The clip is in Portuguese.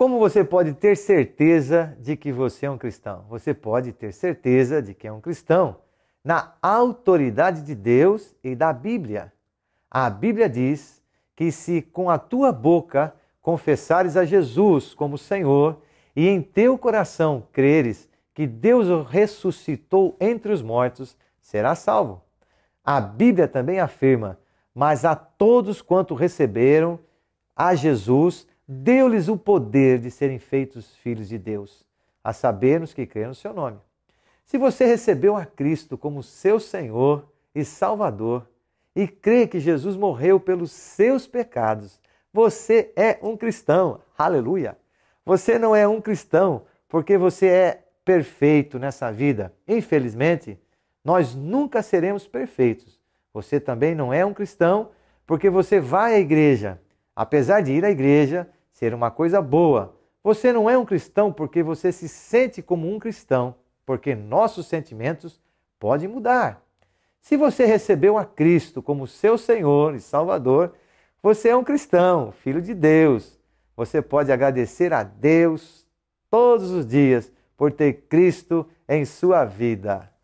Como você pode ter certeza de que você é um cristão? Você pode ter certeza de que é um cristão na autoridade de Deus e da Bíblia. A Bíblia diz que se com a tua boca confessares a Jesus como Senhor e em teu coração creres que Deus o ressuscitou entre os mortos, serás salvo. A Bíblia também afirma: Mas a todos quanto receberam a Jesus, deu-lhes o poder de serem feitos filhos de Deus, a sabermos que creem no seu nome. Se você recebeu a Cristo como seu Senhor e Salvador e crê que Jesus morreu pelos seus pecados, você é um cristão. Aleluia! Você não é um cristão porque você é perfeito nessa vida. Infelizmente, nós nunca seremos perfeitos. Você também não é um cristão porque você vai à igreja. Apesar de ir à igreja, ser uma coisa boa. Você não é um cristão porque você se sente como um cristão, porque nossos sentimentos podem mudar. Se você recebeu a Cristo como seu Senhor e Salvador, você é um cristão, filho de Deus. Você pode agradecer a Deus todos os dias por ter Cristo em sua vida.